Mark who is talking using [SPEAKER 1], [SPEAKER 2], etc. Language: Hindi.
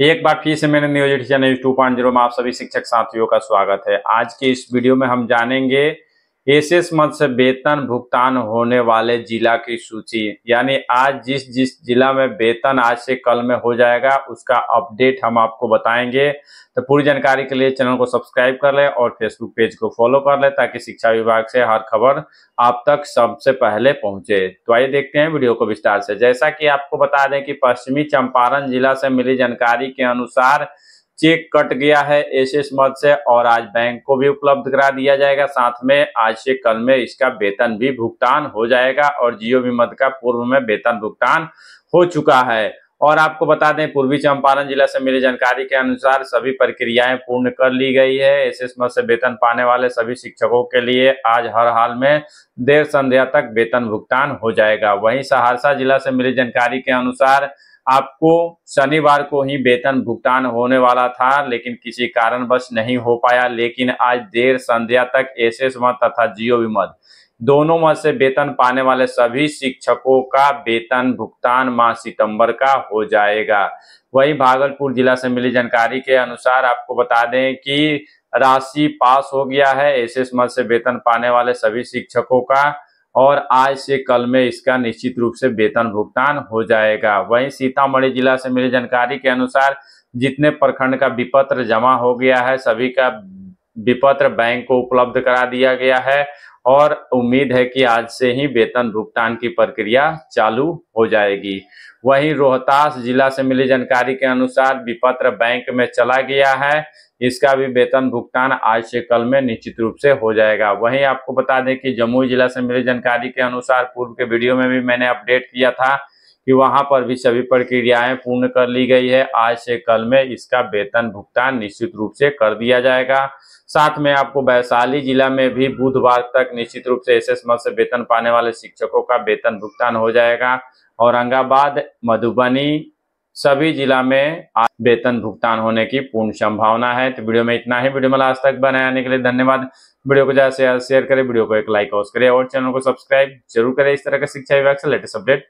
[SPEAKER 1] एक बार फिर से मेरे नियोजित चैनल टू पॉइंट जीरो में आप सभी शिक्षक साथियों का स्वागत है आज के इस वीडियो में हम जानेंगे एसएस मद से वेतन भुगतान होने वाले जिला की सूची यानी आज जिस जिस जिला में वेतन आज से कल में हो जाएगा उसका अपडेट हम आपको बताएंगे तो पूरी जानकारी के लिए चैनल को सब्सक्राइब कर लें और फेसबुक पेज को फॉलो कर लें ताकि शिक्षा विभाग से हर खबर आप तक सबसे पहले पहुंचे तो आइए देखते हैं वीडियो को विस्तार से जैसा कि आपको बता दें कि पश्चिमी चंपारण जिला से मिली जानकारी के अनुसार चेक कट गया है एस मद से और आज बैंक को भी उपलब्ध करा दिया जाएगा साथ में आज से कल में इसका वेतन भी भुगतान हो जाएगा और जियो भी मद का पूर्व में वेतन भुगतान हो चुका है और आपको बता दें पूर्वी चंपारण जिला से मिली जानकारी के अनुसार सभी प्रक्रियाएं पूर्ण कर ली गई है एस एस मद से वेतन पाने वाले सभी शिक्षकों के लिए आज हर हाल में देर संध्या तक वेतन भुगतान हो जाएगा वहीं सहरसा जिला से मिली जानकारी के अनुसार आपको शनिवार को ही वेतन भुगतान होने वाला था लेकिन किसी कारणवश नहीं हो पाया लेकिन आज देर संध्या तक एस एस तथा जियो विमद दोनों मत से वेतन पाने वाले सभी शिक्षकों का वेतन भुगतान माह सितंबर का हो जाएगा वहीं भागलपुर जिला से मिली जानकारी के अनुसार आपको बता दें कि राशि पास हो गया है एस एस मत से वेतन पाने वाले सभी शिक्षकों का और आज से कल में इसका निश्चित रूप से वेतन भुगतान हो जाएगा वहीं सीतामढ़ी जिला से मिली जानकारी के अनुसार जितने प्रखंड का विपत्र जमा हो गया है सभी का विपत्र बैंक को उपलब्ध करा दिया गया है और उम्मीद है कि आज से ही वेतन भुगतान की प्रक्रिया चालू हो जाएगी वहीं रोहतास जिला से मिली जानकारी के अनुसार विपत्र बैंक में चला गया है इसका भी वेतन भुगतान आज से कल में निश्चित रूप से हो जाएगा वहीं आपको बता दें कि जमुई जिला से मिली जानकारी के अनुसार पूर्व के वीडियो में भी मैंने अपडेट किया था कि वहां पर भी सभी प्रक्रियाएं पूर्ण कर ली गई है आज से कल में इसका वेतन भुगतान निश्चित रूप से कर दिया जाएगा साथ में आपको वैशाली जिला में भी बुधवार तक निश्चित रूप से एस मद से वेतन पाने वाले शिक्षकों का वेतन भुगतान हो जाएगा औरंगाबाद मधुबनी सभी जिला में आज वेतन भुगतान होने की पूर्ण संभावना है तो वीडियो में इतना ही वीडियो में आज तक बनाने के लिए धन्यवाद वीडियो को ज्यादा से ज्यादा शेयर करें वीडियो को एक लाइक और करें और चैनल को सब्सक्राइब जरूर करें इस तरह का शिक्षा विभाग से लेटेस्ट अपडेट